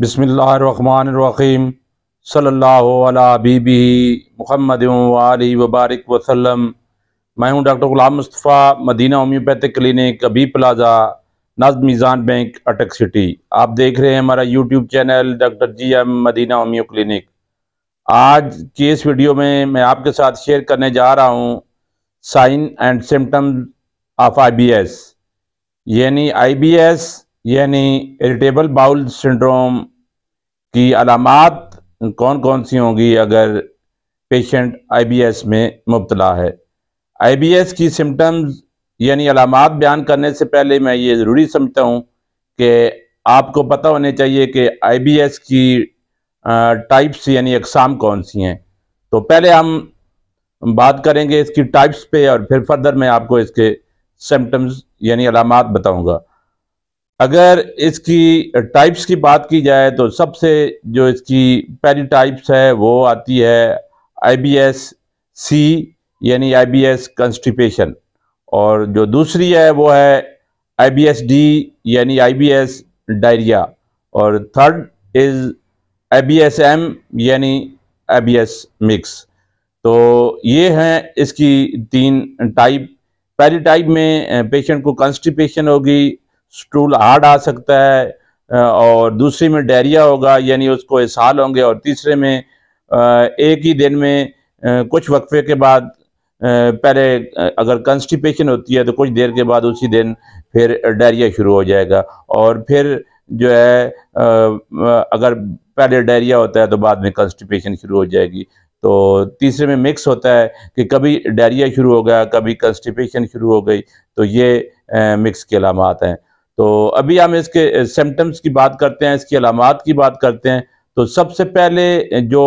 बसमीम सल्लाबी महमद वाली वबारक वसलम मैं हूं doctor Ghulam Mustafa Madina homeopathic clinic Abi plaza नज मीज़ान बैंक अटक सिटी आप देख रहे हैं हमारा YouTube channel doctor G M Madina homeo clinic आज की इस वीडियो में मैं आपके साथ शेयर करने जा रहा हूँ sign and symptom of I B S यानी आई बी एस यानी इरिटेबल बाउल सिंड्रोम की अलामत कौन कौन सी होंगी अगर पेशेंट आईबीएस में मुबतला है आईबीएस की सिम्टम्स यानी अलामत बयान करने से पहले मैं ये ज़रूरी समझता हूँ कि आपको पता होने चाहिए कि आईबीएस की टाइप्स यानी अकसाम कौन सी हैं तो पहले हम बात करेंगे इसकी टाइप्स पे और फिर फर्दर मैं आपको इसके सिम्टम्स यानी अलामत बताऊँगा अगर इसकी टाइप्स की बात की जाए तो सबसे जो इसकी पहली टाइप्स है वो आती है आईबीएस सी यानी आईबीएस कंस्टिपेशन और जो दूसरी है वो है आईबीएस डी यानी आईबीएस डायरिया और थर्ड इज़ एस एम यानी एस मिक्स तो ये हैं इसकी तीन टाइप पहली टाइप में पेशेंट को कंस्टिपेशन होगी स्टूल हार्ड आ सकता है और दूसरी में डायरिया होगा यानी उसको इसहाल होंगे और तीसरे में एक ही दिन में कुछ वक्फे के बाद पहले अगर कंस्टिपेशन होती है तो कुछ देर के बाद उसी दिन फिर डायरिया शुरू हो जाएगा और फिर जो है अगर पहले डायरिया होता है तो बाद में कंस्टिपेशन शुरू हो जाएगी तो तीसरे में मिक्स होता है कि कभी डायरिया शुरू हो गया कभी कंस्टिपेशन शुरू हो गई तो ये मिक्स के अलामत हैं तो अभी हम इसके सिम्टम्स की बात करते हैं इसकी अलामत की बात करते हैं तो सबसे पहले जो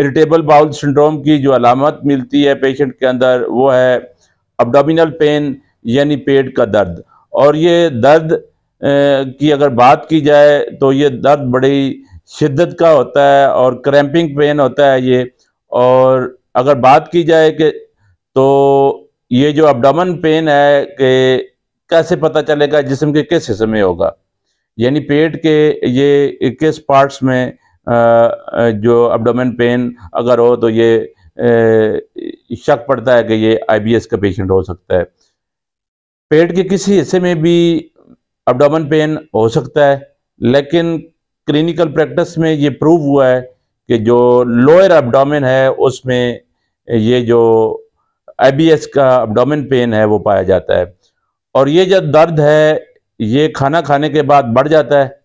इरिटेबल बाउल सिंड्रोम की जो अलामत मिलती है पेशेंट के अंदर वो है अबडोमिनल पेन यानी पेट का दर्द और ये दर्द की अगर बात की जाए तो ये दर्द बड़ी शिद्दत का होता है और क्रैम्पिंग पेन होता है ये और अगर बात की जाए कि तो ये जो अबडामन पेन है कि कैसे पता चलेगा जिसम के किस हिस्से में होगा यानी पेट के ये किस पार्ट्स में जो अब्डोमेन पेन अगर हो तो ये शक पड़ता है कि ये आईबीएस का पेशेंट हो सकता है पेट के किसी हिस्से में भी अब्डोमेन पेन हो सकता है लेकिन क्लिनिकल प्रैक्टिस में ये प्रूव हुआ है कि जो लोअर अब्डोमेन है उसमें ये जो आईबीएस का अब्डोमेन पेन है वो पाया जाता है और ये जो दर्द है ये खाना खाने के बाद बढ़ जाता है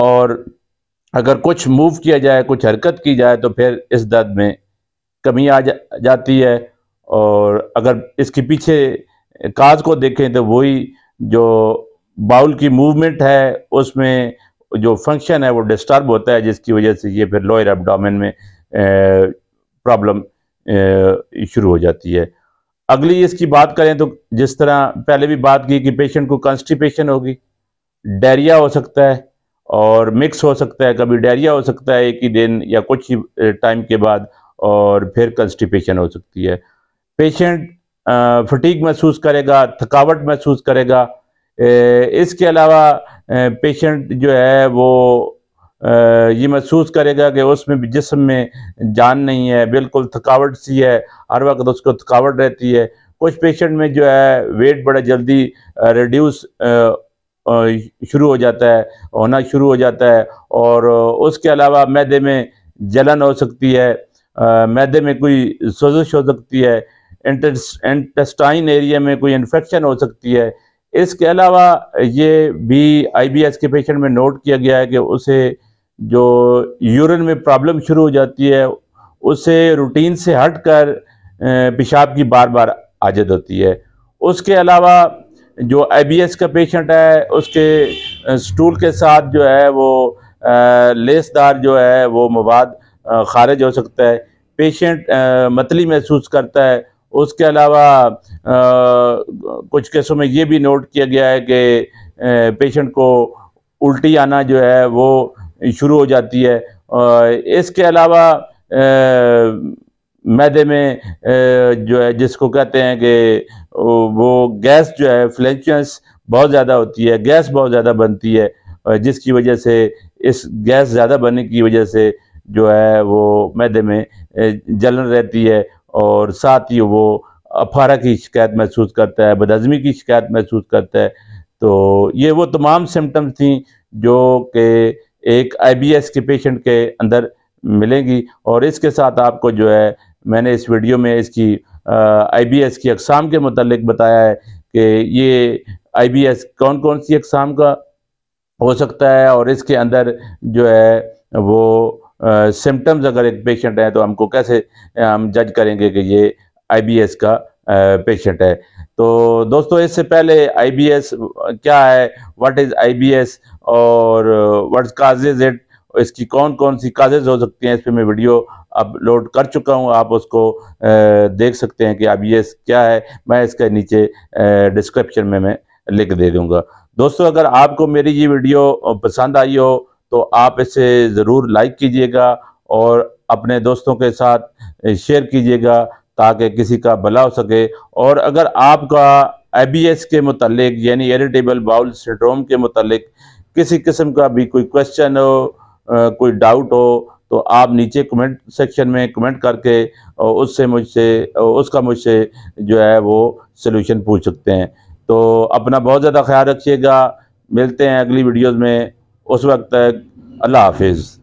और अगर कुछ मूव किया जाए कुछ हरकत की जाए तो फिर इस दर्द में कमी आ जा, जाती है और अगर इसके पीछे काज को देखें तो वही जो बाउल की मूवमेंट है उसमें जो फंक्शन है वो डिस्टर्ब होता है जिसकी वजह से ये फिर लोअर एबडामिन में प्रॉब्लम शुरू हो जाती है अगली इसकी बात करें तो जिस तरह पहले भी बात की कि पेशेंट को कंस्टिपेशन होगी डायरिया हो सकता है और मिक्स हो सकता है कभी डायरिया हो सकता है एक ही दिन या कुछ ही टाइम के बाद और फिर कंस्टिपेशन हो सकती है पेशेंट फटीक महसूस करेगा थकावट महसूस करेगा इसके अलावा पेशेंट जो है वो ये महसूस करेगा कि उसमें जिसम में जान नहीं है बिल्कुल थकावट सी है हर वक्त उसको थकावट रहती है कुछ पेशेंट में जो है वेट बड़ा जल्दी रिड्यूस शुरू हो जाता है होना शुरू हो जाता है और उसके अलावा मैदे में जलन हो सकती है मैदे में कोई सोजिश हो सकती है इंटेस्टाइन एरिया में कोई इन्फेक्शन हो सकती है इसके अलावा ये भी आईबीएस के पेशेंट में नोट किया गया है कि उसे जो यूरिन में प्रॉब्लम शुरू हो जाती है उसे रूटीन से हट कर पेशाब की बार बार आजत होती है उसके अलावा जो आई का पेशेंट है उसके स्टूल के साथ जो है वो लेसदार जो है वो मवाद खारिज हो सकता है पेशेंट मतली महसूस करता है उसके अलावा कुछ केसों में ये भी नोट किया गया है कि पेशेंट को उल्टी आना जो है वो शुरू हो जाती है इसके अलावा मैदे में जो है जिसको कहते हैं कि वो गैस जो है फ्लैचुएंस बहुत ज़्यादा होती है गैस बहुत ज़्यादा बनती है जिसकी वजह से इस गैस ज़्यादा बनने की वजह से जो है वो मैदे में जलन रहती है और साथ ही वो अफारा की शिकायत महसूस करता है बदहजमी की शिकायत महसूस करता है तो ये वो तमाम सिम्टम्स थी जो कि एक आईबीएस के पेशेंट के अंदर मिलेंगी और इसके साथ आपको जो है मैंने इस वीडियो में इसकी आईबीएस की अकसाम के मतलब बताया है कि ये आईबीएस कौन कौन सी अकसाम का हो सकता है और इसके अंदर जो है वो सिम्टम्स अगर एक पेशेंट है तो हमको कैसे हम जज करेंगे कि ये आईबीएस का पेशेंट है तो दोस्तों इससे पहले आईबीएस क्या है व्हाट इज़ आईबीएस और वट काजेज इट इसकी कौन कौन सी काजेज हो सकती हैं इस पर मैं वीडियो अपलोड कर चुका हूं आप उसको देख सकते हैं कि अब क्या है मैं इसके नीचे डिस्क्रिप्शन में मैं लिख दे दूंगा दोस्तों अगर आपको मेरी ये वीडियो पसंद आई हो तो आप इसे ज़रूर लाइक कीजिएगा और अपने दोस्तों के साथ शेयर कीजिएगा ताकि किसी का भला हो सके और अगर आपका आई के मतलब यानी इरिटेबल बाउल सिंड्रोम के मतलब किसी किस्म का भी कोई क्वेश्चन हो कोई डाउट हो तो आप नीचे कमेंट सेक्शन में कमेंट करके उससे मुझसे उसका मुझसे जो है वो सलूशन पूछ सकते हैं तो अपना बहुत ज़्यादा ख्याल रखिएगा मिलते हैं अगली वीडियोज़ में उस वक्त तक अल्लाह हाफिज़